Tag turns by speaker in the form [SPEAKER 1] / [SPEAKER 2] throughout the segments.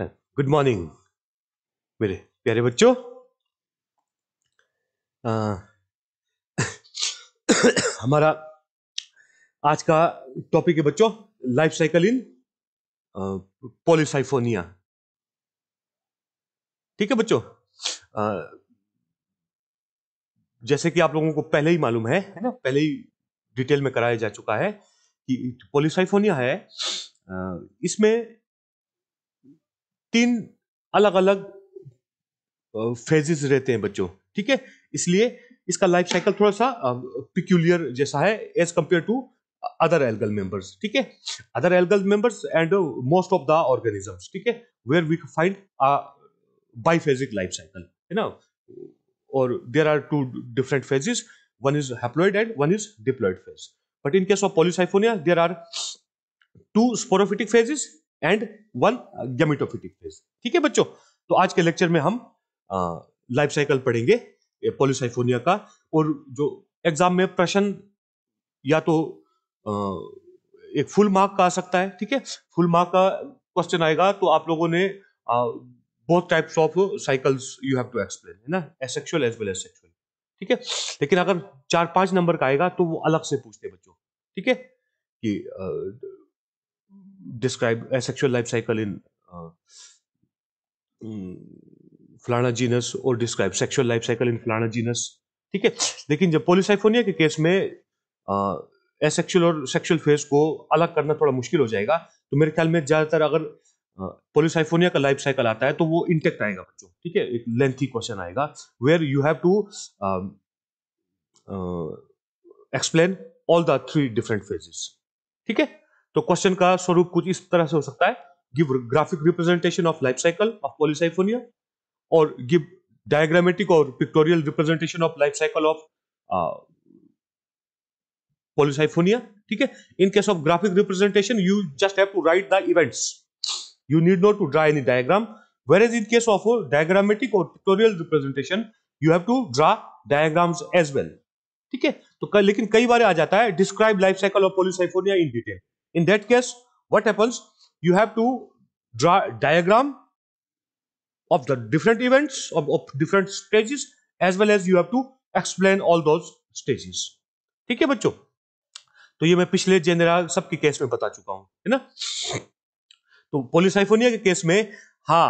[SPEAKER 1] Good uh, morning मेरे प्यारे बच्चों uh, हमारा आज का टॉपिक है बच्चों लाइफ साइकिल इन पॉलिसाइफोनिया ठीक है बच्चों uh, जैसे कि आप लोगों को पहले ही मालूम है है ना पहले ही डिटेल में कराया जा चुका है कि पॉलिसाइफोनिया है इसमें तीन अलग अलग फेजेस रहते हैं बच्चों ठीक है इसलिए इसका लाइफ साइकिल थोड़ा सा पिक्यूलियर जैसा है as compare to other algal members ठीक है other algal members and most of the organisms ठीक है where we find biphasic life cycle है ना और there are two different phases one is haploid and one is diploid phase but in case of polycyphonia, there are two sporophytic phases and one gametophytic phase ठीक है बच्चों तो आज के lecture में हम लाइफ साइकिल पढ़ेंगे पोलिसाइफोनिया का और जो एग्जाम में प्रश्न या तो आ, एक फुल मार्क का आ सकता है ठीक है फुल मार्क का क्वेश्चन आएगा तो आप लोगों ने बहुत types of cycles you have to explain है ना asexual as well as sexual ठीक है लेकिन अगर चार पांच नंबर का आएगा तो वो अलग से पूछते बच्चों ठीक है कि आ, describe a sexual life cycle in uh, mm, फलाना जीनस और describe sexual life cycle in फलाना जीनस ठीक है लेकिन जब पोलिसाइफोनिया के केस में एसेक्सुअल uh, और सेक्सुअल फेज को अलग करना थोड़ा मुश्किल हो जाएगा तो मेरे ख्याल में ज़्यादातर अगर पोलिसाइफोनिया uh, का लाइफ साइकिल आता है तो वो इंटेक्ट आएगा बच्चों ठीक है एक लेंथी क्वेश्चन आएगा where you have to explain all the three different phases ठीक है तो क्वेश्चन का स्वरूप कुछ इस तरह से हो सकता है give graphic representation of life cycle of Polysiphonia और गिव डायग्रामेटिक और pictorial representation of life cycle of Polysiphonia ठीक है in case of graphic representation you just have to write the events you need not to draw any diagram whereas in case of diagrammatic और pictorial representation you have to draw diagrams as well ठीक है तो लेकिन कई बार आ जाता है describe life cycle of Polysiphonia in detail in that case what happens you have to draw a diagram of the different events of, of different stages as well as you have to explain all those stages ठीक है बच्चों तो ये मैं पिछले general सब के case में बता चुका हूं है ना तो पोलिसाइफोनिया के केस में हाँ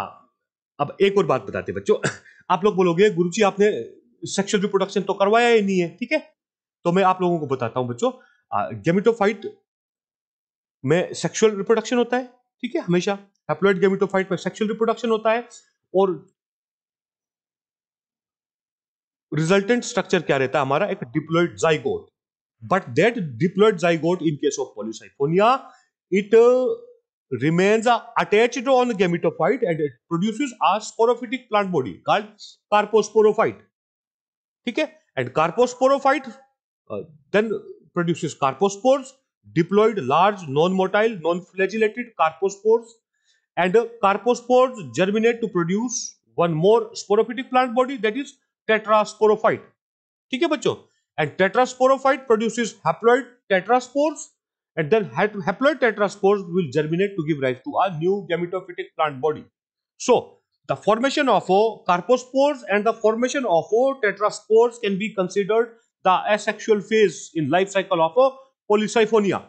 [SPEAKER 1] अब एक और बात बताते बच्चों आप लोग बोलोगे गुरुजी आपने सेक्सुअल रिप्रोडक्शन तो करवाया ही नहीं है ठीक है तो मैं आप लोगों को बताता हूं बच्चों गेमिटोफाइट में सेक्सुअल रिप्रोडक्शन होता है ठीक है हमेशा हेप्लॉइड गेमिटोफाइट में सेक्सुअल रिप्रोडक्शन होता है और रिजल्टेंट स्ट्रक्चर क्या रहता है हमारा एक diploid zygote but that diploid zygote in case of Polysiphonia it remains attached on gametophyte and it produces a sporophytic plant body called carposporophyte ठीक है and carposporophyte then produces carpospores diploid large non-motile non-flagellated carpospores and uh, carpospores germinate to produce one more sporophytic plant body that is tetrasporophyte Okay, है and tetrasporophyte produces haploid tetraspores and then haploid tetraspores will germinate to give rise to a new gametophytic plant body so the formation of carpospores and the formation of a tetraspores can be considered the asexual phase in life cycle of a polysyphonia.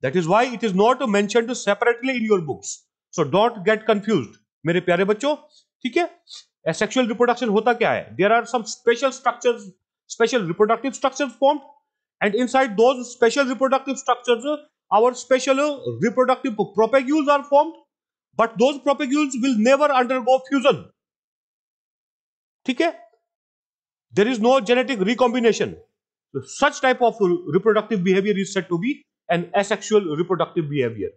[SPEAKER 1] That is why it is not mentioned separately in your books. So don't get confused. मेरे प्यारे बच्चों ठीक है sexual reproduction होता क्या है there are some special structure special reproductive structure formed and inside those special reproductive structure our special reproductive propagules are formed but those propagules will never undergo fusion ठीक है there is no genetic recombination So such type of reproductive behavior is said to be an asexual reproductive behavior.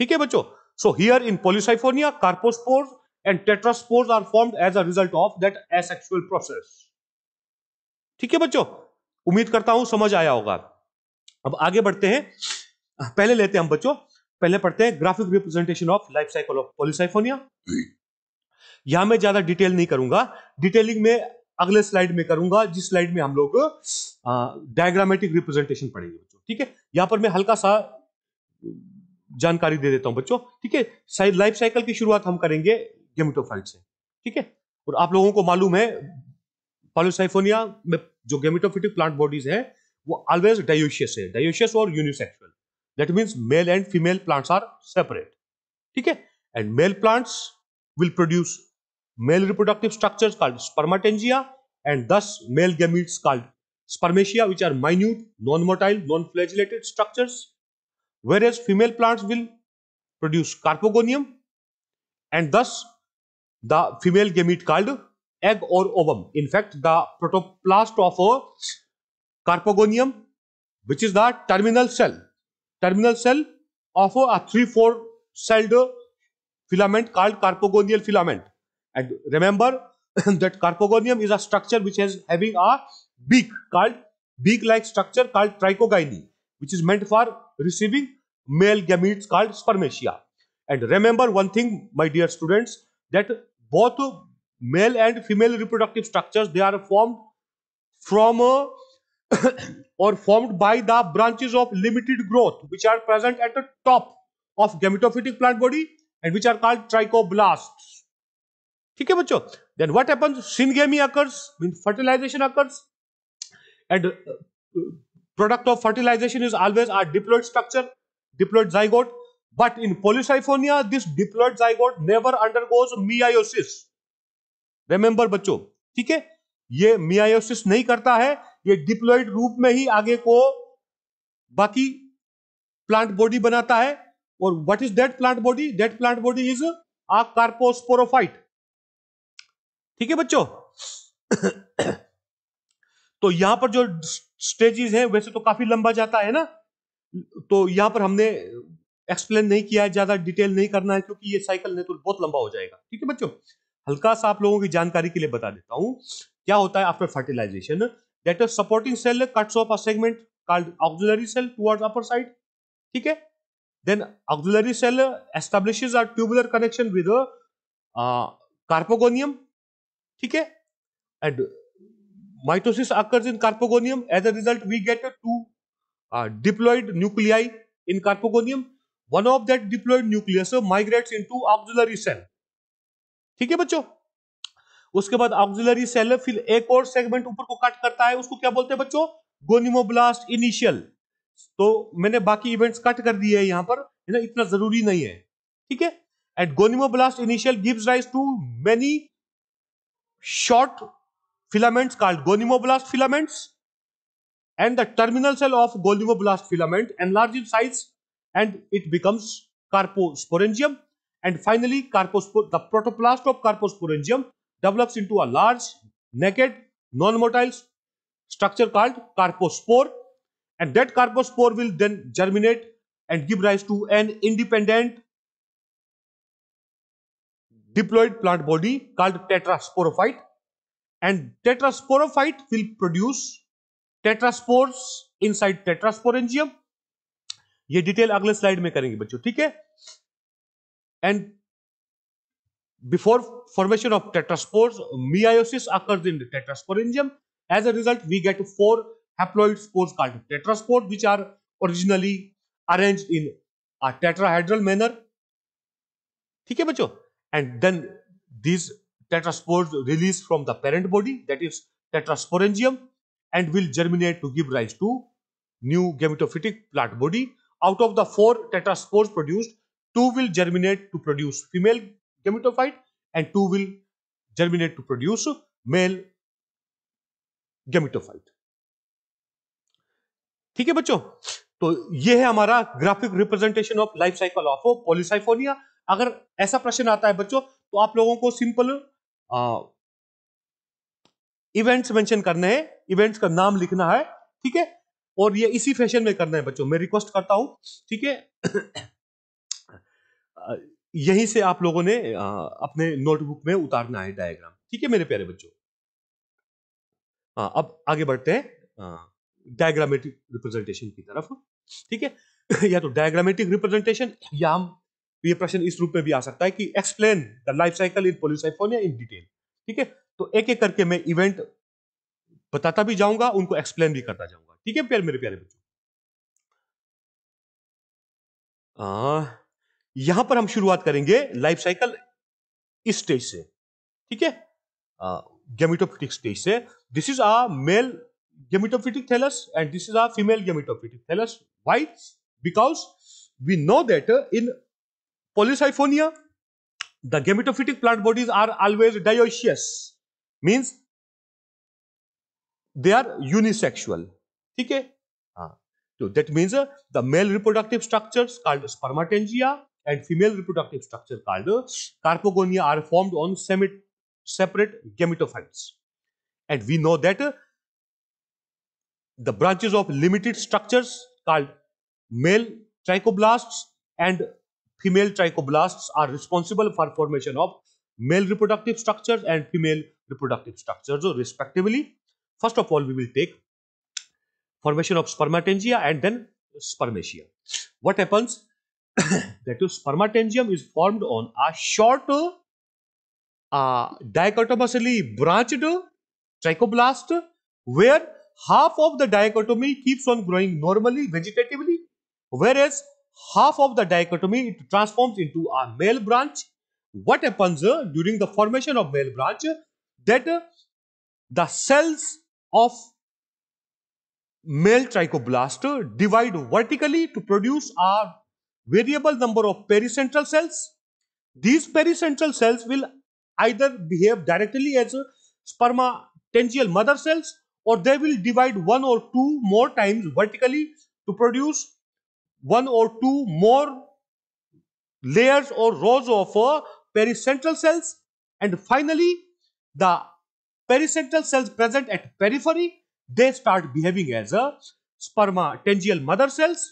[SPEAKER 1] theek hai bachcho So here in polysiphonia carpospores and tetraspores are formed as a result of that asexual process. theek hai bachcho ummeed karta hu samajh aaya hoga ab aage badhte hain pehle lete hain hum bachcho pehle padhte hain graphic representation of life cycle of polysiphonia यहां मैं ज्यादा detail नहीं करूंगा detailing में अगले slide में करूंगा जिस स्लाइड में हम लोग डायग्रामेटिक रिप्रेजेंटेशन पढ़ेंगे बच्चों ठीक है यहाँ पर मैं हल्का सा जानकारी दे देता हूँ बच्चों ठीक है लाइफ साइकिल की शुरुआत हम करेंगे गेमिटोफाइट से ठीक है और आप लोगों को मालूम है पॉलिसाइफोनिया में जो गेमिटोफिटिक प्लांट बॉडीज है वो ऑलवेज डायोशियस है डायोशियस और unisexual that means male and female plants are separate ठीक है and male plants will produce male reproductive structures called spermatangia and these male gametes called Spermatia, which are minute, non-motile, non-flagellated structures, whereas female plants will produce carpogonium and thus the female gamete called egg or ovum. In fact, the protoplast of a carpogonium which is the terminal cell, terminal cell of a 3-4 celled filament called carpogonial filament. And remember that carpogonium is a structure which has having a beak called beak-like structure called trichogyny, which is meant for receiving male gametes called spermatia. And remember one thing, my dear students, that both male and female reproductive structures they are formed from a or formed by the branches of limited growth which are present at the top of gametophytic plant body and which are called trichoblasts. Okay, then what happens? Syngamy occurs, means fertilization occurs and product of fertilization is always a diploid structure, diploid zygote. But in polycyphonia, this diploid zygote never undergoes meiosis. Remember बच्चों, ठीक है? ये meiosis नहीं करता है, ये diploid रूप में ही आगे को बाकी प्लांट बॉडी बनाता है और what is that plant body that plant body is a carposporophyte ठीक है बच्चों तो यहां पर जो स्टेजेस हैं वैसे तो काफी लंबा जाता है ना तो यहां पर हमने एक्सप्लेन नहीं किया है ज्यादा डिटेल नहीं करना है क्योंकि ये साइकिल नहीं तो बहुत लंबा हो जाएगा ठीक है बच्चों हल्का सा आप लोगों की जानकारी के लिए बता देता हूं क्या होता है after fertilization that is supporting cell cuts off a segment called auxiliary cell towards upper side ठीक है then auxiliary cell establishes a tubular connection with a carpogonium ठीक है and Mitosis occurs in carpogonium. As a result, we get two uh, diploid nuclei in carpogonium. One of that diploid nucleus uh, migrates into auxiliary cell. ठीक है बच्चों उसके बाद auxiliary cell uh, फिर एक और सेगमेंट ऊपर को कट करता है उसको क्या बोलते हैं बच्चों गोनिमोब्लास्ट इनिशियल तो मैंने बाकी इवेंट्स कट कर दिए है यहाँ पर ना इतना जरूरी नहीं है ठीक है at gonimoblast initial gives rise to many short filaments called gonimoblast filaments and the terminal cell of gonimoblast filament enlarges in size and it becomes carposporangium and finally the protoplast of carposporangium develops into a large naked non-motile structure called carpospore and that carpospore will then germinate and give rise to an independent diploid plant body called tetrasporophyte and tetrasporophyte will produce tetraspores inside tetrasporangium. ये detail अगले slide में करेंगे बच्चों ठीक है and before formation of tetraspores meiosis occurs in tetrasporangium as a result we get four haploid spores called tetraspores which are originally arranged in a tetrahedral manner ठीक है and then these tetraspores released from the parent body, that is tetrasporangium, and will germinate to give rise to new gametophytic plant body. Out of the four tetraspores produced, two will germinate to produce female gametophyte and two will germinate to produce male gametophyte. ठीक है बच्चों तो ये है हमारा graphic representation of life cycle of Polysiphonia अगर ऐसा प्रश्न आता है बच्चों तो आप लोगों को सिंपल इवेंट्स मेंशन करने हैं इवेंट्स का नाम लिखना है ठीक है और ये इसी फैशन में करना है बच्चों मैं रिक्वेस्ट करता हूं ठीक है यहीं से आप लोगों ने अपने नोटबुक में उतारना है डायग्राम ठीक है मेरे प्यारे बच्चों हाँ अब आगे बढ़ते हैं डायग्रामेटिक रिप्रेजेंटेशन की तरफ ठीक है या तो डायग्रामेटिक रिप्रेजेंटेशन या हम तो ये प्रश्न इस रूप में भी आ सकता है कि explain the life cycle in Polysiphonia in detail ठीक है तो एक एक करके मैं इवेंट बताता भी जाऊंगा उनको एक्सप्लेन भी करता जाऊंगा ठीक है प्यार मेरे प्यारे बच्चों यहां पर हम शुरुआत करेंगे लाइफ साइकिल इस स्टेज से ठीक है गेमिटोफिटिक स्टेज से this is a male gametophytic thallus and this is a female gametophytic thallus why because we know that in Polysiphonia, the gametophytic plant bodies are always dioecious, means they are unisexual. Okay? Ah. So that means uh, the male reproductive structures called spermatangia and female reproductive structure called uh, carpogonia are formed on separate gametophytes. And we know that uh, the branches of limited structures called male trichoblasts and female trichoblasts are responsible for formation of male reproductive structures and female reproductive structures respectively. First of all, we will take formation of spermatangia and then spermatia. What happens? that is spermatangium is formed on a short uh, dichotomously branched trichoblast where half of the dichotomy keeps on growing normally vegetatively whereas half of the dichotomy it transforms into a male branch. What happens uh, during the formation of male branch? That uh, the cells of male trichoblast uh, divide vertically to produce a variable number of pericentral cells. These pericentral cells will either behave directly as spermatential mother cells or they will divide one or two more times vertically to produce one or two more layers or rows of uh, pericentral cells and finally the pericentral cells present at periphery they start behaving as a uh, spermatangial mother cells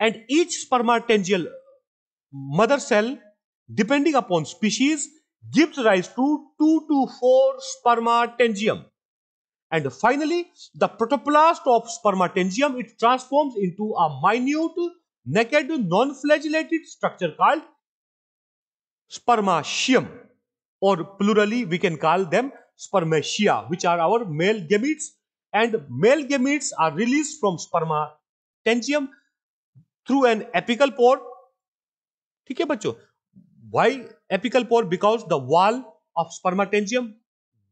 [SPEAKER 1] and each spermatangial mother cell depending upon species gives rise to 2 to 4 spermatangium and finally, the protoplast of spermatangium, it transforms into a minute, naked, non-flagellated structure called spermacium or plurally we can call them spermacia, which are our male gametes. And male gametes are released from spermatangium through an apical pore. Okay, है Why apical pore? Because the wall of spermatangium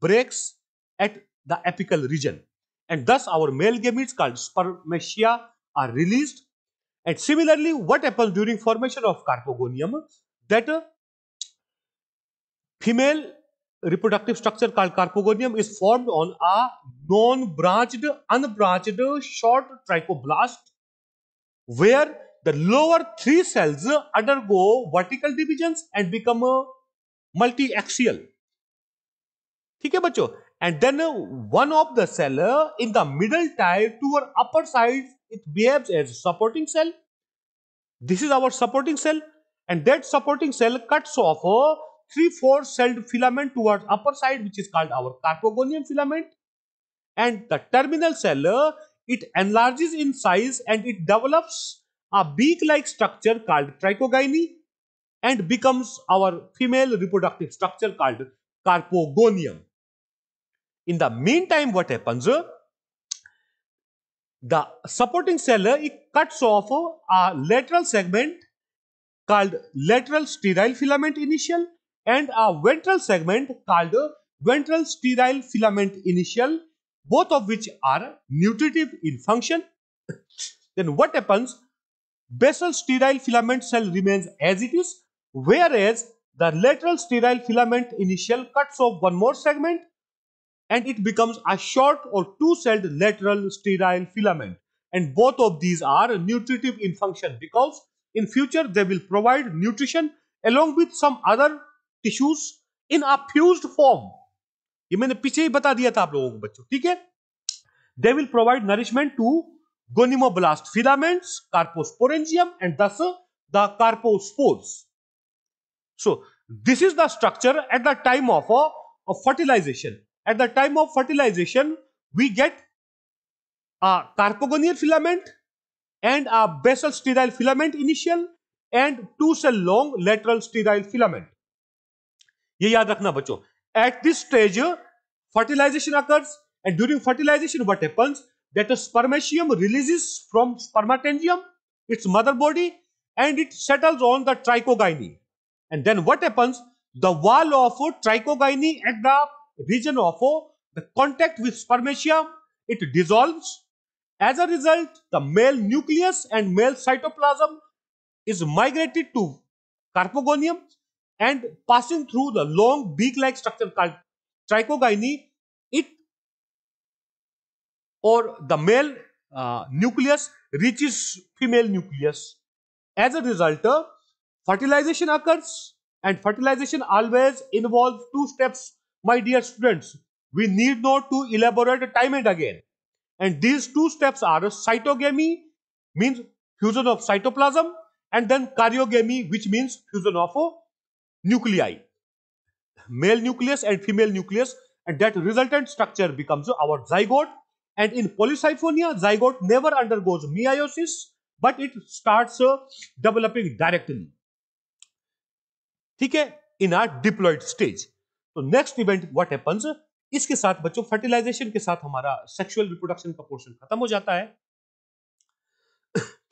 [SPEAKER 1] breaks at the apical region. And thus our male gametes called spermatia are released. And similarly, what happens during formation of carpogonium? That uh, female reproductive structure called carpogonium is formed on a non-branched, unbranched short trichoblast where the lower three cells undergo vertical divisions and become uh, multi-axial and then one of the cell in the middle tier our upper side it behaves as supporting cell this is our supporting cell and that supporting cell cuts off a three-four celled filament towards upper side which is called our carpogonium filament and the terminal cell it enlarges in size and it develops a beak-like structure called trichogyny and becomes our female reproductive structure called carpogonium in the meantime, what happens? The supporting cell it cuts off a lateral segment called lateral sterile filament initial and a ventral segment called ventral sterile filament initial, both of which are nutritive in function. then what happens? Basal sterile filament cell remains as it is, whereas the lateral sterile filament initial cuts off one more segment and it becomes a short or two-celled lateral sterile filament. And both of these are nutritive in function because in future they will provide nutrition along with some other tissues in a fused form. They will provide nourishment to दिया filaments, आप and को बच्चों ठीक है they will provide nourishment to gonimoblast filaments carposporangium and thus the fertilization at the time of fertilization, we get a carpogonial filament and a basal sterile filament initial and two cell long lateral sterile filament. ये याद रखना बच्चों at this stage fertilization occurs and during fertilization what happens that a spermatium releases from spermatangium its mother body and it settles on the trichogyne and then what happens the wall of trichogyne at the region of O, oh, the contact with spermatia, it dissolves. As a result, the male nucleus and male cytoplasm is migrated to carpogonium and passing through the long beak-like structure called trichogyny, it or the male uh, nucleus reaches female nucleus. As a result, uh, fertilization occurs and fertilization always involves two steps my dear students, we need not to elaborate time and again. And these two steps are cytogamy, means fusion of cytoplasm, and then karyogamy, which means fusion of uh, nuclei, male nucleus and female nucleus, and that resultant structure becomes our zygote. And in polycyphonia, zygote never undergoes meiosis, but it starts uh, developing directly. ठीक a in are diploid तो next event what happens इसके साथ बच्चों fertilisation के साथ हमारा sexual reproduction का portion खत्म हो जाता है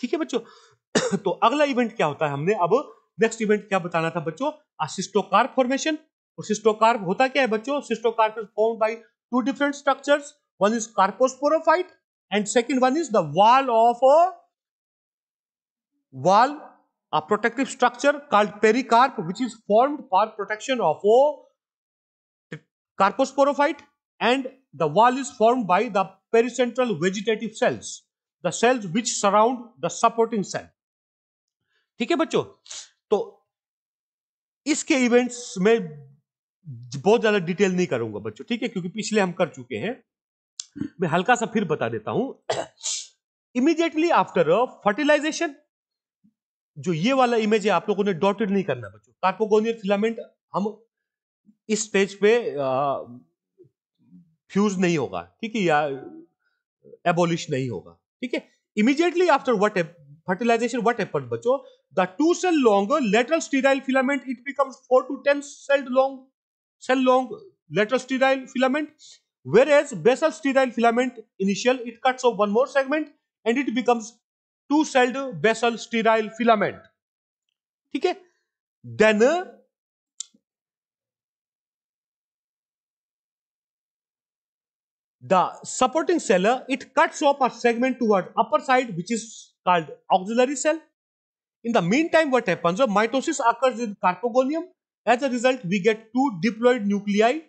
[SPEAKER 1] ठीक है बच्चों तो अगला इवेंट क्या होता है हमने अब नेक्स्ट इवेंट क्या बताना था बच्चों सिस्टोकार्प फॉर्मेशन और सिस्टोकार्प होता क्या है बच्चों cystocarp is formed by two different structures one is carposporophyte and second one is the wall of wall a protective structure called pericarp which is formed for protection of carposporophyte and the wall is form by the pericentral vegetative cells the cells which surround the supporting cell ठीक है बच्चों तो इसके events में बहुत ज्यादा detail नहीं करूंगा बच्चों ठीक है क्योंकि पिछले हम कर चुके हैं मैं हल्का सा फिर बता देता हूं इमीडिएटली आफ्टर फर्टिलाइजेशन जो ये वाला इमेज है आप लोगों ने डॉटेड नहीं करना बच्चों कार्पोगोनियर फिलामेंट हम इस स्टेज पे फ्यूज नहीं होगा ठीक है या एबोलिश नहीं होगा ठीक है immediately after what fertilization what happen बचो the two cell long lateral sterile filament it becomes four to ten cell long cell long lateral sterile filament whereas basal sterile filament initial it cut off one more segment and it becomes two celled basal sterile filament ठीक है देन the supporting cellar, it cuts off a segment towards upper side which is called auxiliary cell. In the meantime, what happens? So mitosis occurs in carpogonium. As a result, we get two diploid nuclei.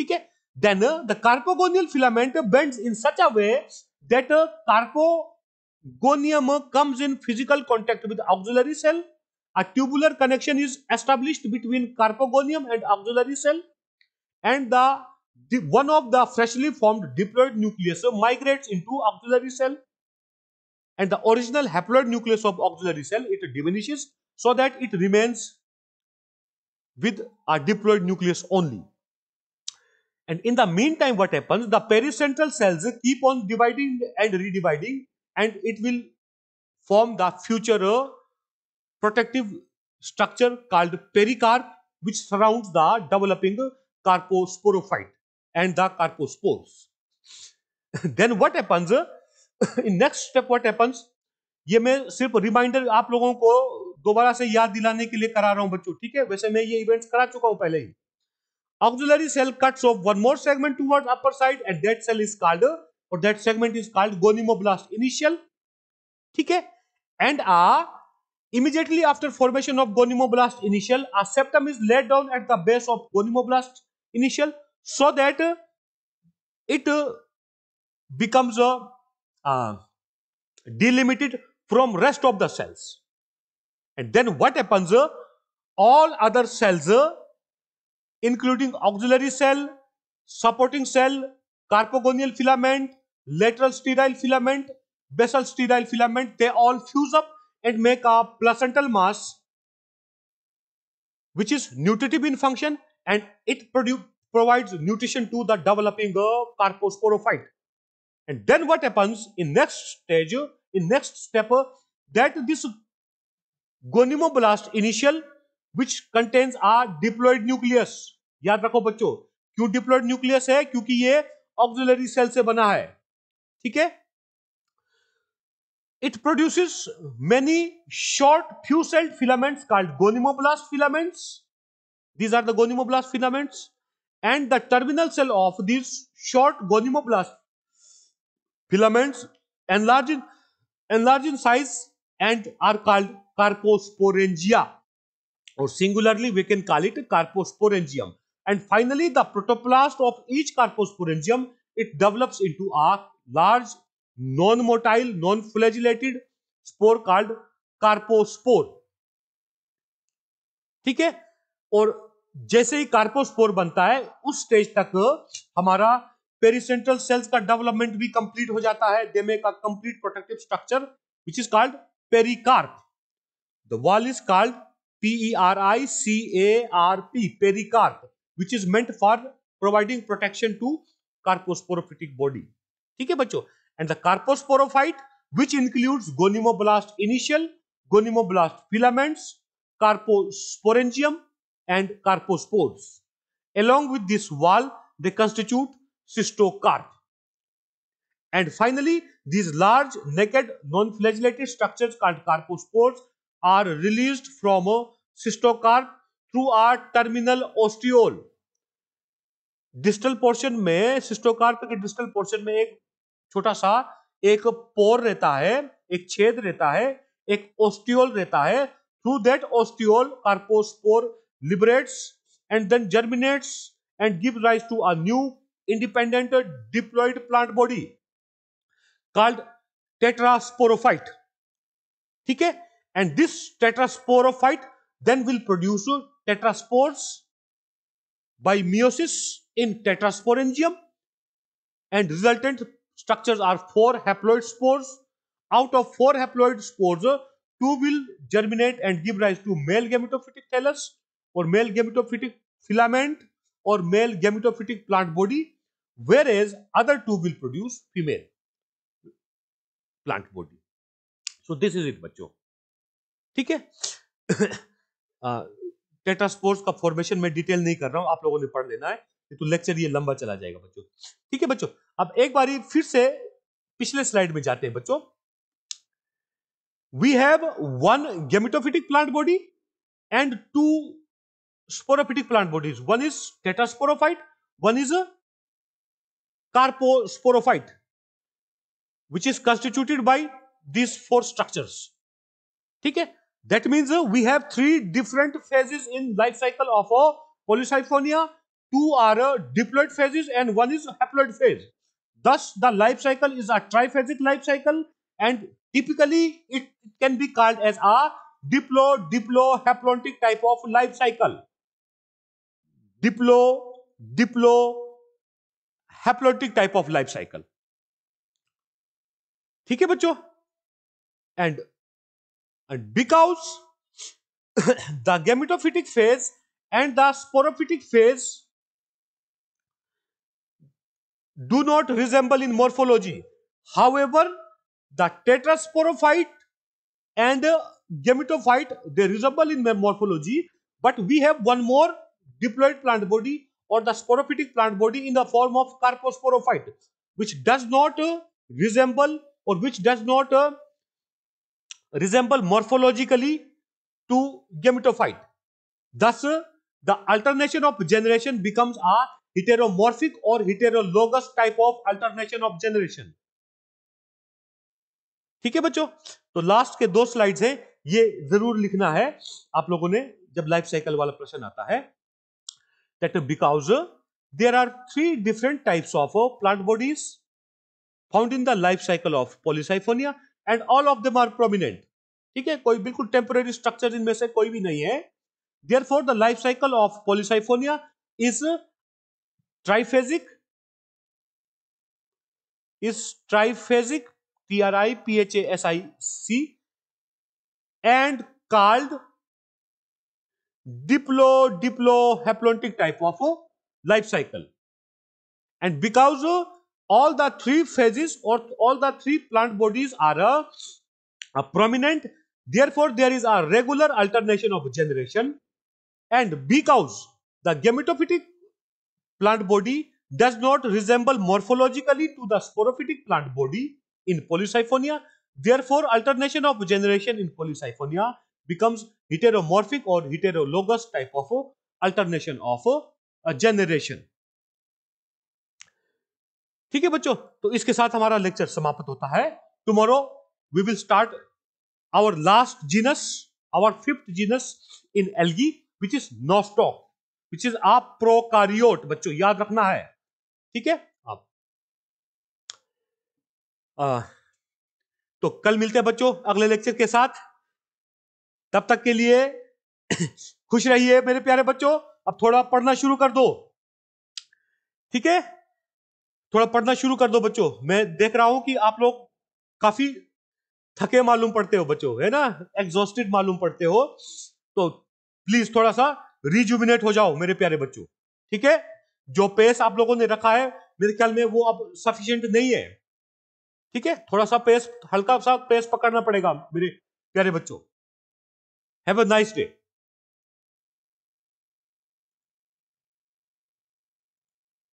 [SPEAKER 1] Okay? Then uh, the carpogonial filament bends in such a way that uh, carpogonium comes in physical contact with auxiliary cell. A tubular connection is established between carpogonium and auxiliary cell and the the, one of the freshly formed diploid nucleus migrates into auxiliary cell and the original haploid nucleus of auxiliary cell it diminishes so that it remains with a diploid nucleus only. And in the meantime what happens the pericentral cells keep on dividing and redividing and it will form the future uh, protective structure called pericarp which surrounds the developing carposporophyte. and the carpospores. Then what happens? In next step what happens? ये मैं सिर्फ reminder आप लोगों को दोबारा से याद दिलाने के लिए करा रहा हूं बच्चों ठीक है वैसे मैं ये इवेंट्स करा चुका हूं पहले ही auxiliary cell cuts off one more segment towards upper side and that cell is called or that segment is called gonemoblast initial ठीक है and a immediately after formation of gonemoblast initial a septum is laid down at the base of gonemoblast initial so that it becomes a uh, delimited from rest of the cells and then what happens all other cells including auxiliary cell supporting cell carpogonial filament lateral sterile filament basal sterile filament they all fuse up and make a placental mass which is nutritive in function and it produce. provides nutrition to the developing uh, carposporophyte. And then what happens in next stage, in next step, uh, that this gonimoblast initial which contains a diploid nucleus. Yaad rakho बच्चों Kyun diploid nucleus hai? Kyunki ye auxiliary cell se bana hai. Theek hai? it produces many short few celled filaments called gonimoblast filaments these are the gonimoblast filaments and the terminal cell of these short gonimoblast filaments enlarge in, enlarge in size and are called carposporangia or singularly we can call it carposporangium and finally the protoplast of each carposporangium it develops into a large non-motile non-flagellated spore called carpospore ठीक है और जैसे ही carpospore बनता है उस stage तक हमारा pericentral cells का डेवलपमेंट भी कंप्लीट हो जाता है देमे का complete protective structure which is called pericarp the wall is called P E R I C A R P pericarp which is meant for providing protection to carposporophytic body ठीक है बच्चों and the carposporophyte which includes gonimoblast initial gonimoblast filaments carposporangium and carpospores. Along with this wall, they constitute cystocarp. And finally, these large, naked, non-flagellated structures called carpospores are released from a cystocarp through a terminal ostiole. Distal portion में cystocarp के distal portion में एक छोटा सा एक पोर रहता है एक छेद रहता है एक ओस्टियोल रहता है through that ostiole carpospore liberates and then germinates and gives rise to a new independent diploid plant body called tetrasporophyte. Okay? And this tetrasporophyte then will produce tetraspores by meiosis in tetrasporangium and resultant structures are four haploid spores. Out of four haploid spores, two will germinate and give rise to male gametophytic thallus और male gametophytic filament और male gametophytic plant body whereas other two will produce female plant body so this is it बच्चों ठीक है टेटास्पोर्स का formation में detail नहीं कर रहा हूं आप लोगों ने पढ़ लेना है तो लेक्चर ये लंबा चला जाएगा बच्चों ठीक है बच्चों अब एक बार फिर से पिछले स्लाइड में जाते हैं बच्चों we have one gametophytic plant body and two sporophytic plant bodies. One is tetrasporophyte, one is a carposporophyte, which is constituted by these four structures. Okay? That means uh, we have three different phases in life cycle of a polysiphonia. Two are uh, diploid phases and one is haploid phase. Thus, the life cycle is a triphasic life cycle and typically it can be called as a diplo diplo haplontic type of life cycle diplo, diplo haplotic type of life cycle. ठीक है बच्चों and and because the gametophytic phase and the sporophytic phase do not resemble in morphology however the tetrasporophyte and gametophyte they resemble in morphology but we have one more diploid plant body or the sporophytic plant body in the form of carposporophyte, which does not uh, resemble or which does not uh, resemble morphologically to gametophyte. Thus, uh, the alternation of generation becomes a heteromorphic or heterologous type of alternation of generation. ठीक है बच्चों तो last के दो slides हैं ये जरूर लिखना है आप लोगों ने जब लाइफ साइकिल वाला प्रश्न आता है that because there are three different types of uh, plant bodies found in the life cycle of polysiphonia and all of them are prominent ठीक है कोई बिल्कुल टेम्पोरि स्ट्रक्चर इनमें से कोई भी नहीं है there for the life cycle of Polysiphonia is triphasic is triphasic T R I P H A S I C and card diplo haplontic type of life cycle. And because uh, all the three phases or all the three plant bodies are uh, prominent, therefore there is a regular alternation of generation. And because the gametophytic plant body does not resemble morphologically to the sporophytic plant body in polycyphonia, therefore alternation of generation in polycyphonia becomes heteromorphic or heterologous type of alternation of a generation ठीक है बच्चों तो इसके साथ हमारा lecture समाप्त होता है tomorrow we will start our last genus our fifth genus in algae which is Nostoc which is आप प्रोकारियोट बच्चों याद रखना है ठीक है आप आ, तो कल मिलते हैं बच्चों अगले लेक्चर के साथ तब तक के लिए खुश रहिए मेरे प्यारे बच्चों अब थोड़ा पढ़ना शुरू कर दो ठीक है थोड़ा पढ़ना शुरू कर दो बच्चों मैं देख रहा हूं कि आप लोग काफी थके मालूम पड़ते हो बच्चों है ना एग्जॉस्टेड मालूम पड़ते हो तो प्लीज थोड़ा सा रिजुबिनेट हो जाओ मेरे प्यारे बच्चों ठीक है जो पेस आप लोगों ने रखा है मेरे ख्याल में वो अब सफिशियंट नहीं है ठीक है थोड़ा सा पेस हल्का सा पेस पकड़ना पड़ेगा मेरे प्यारे बच्चों Have a nice day.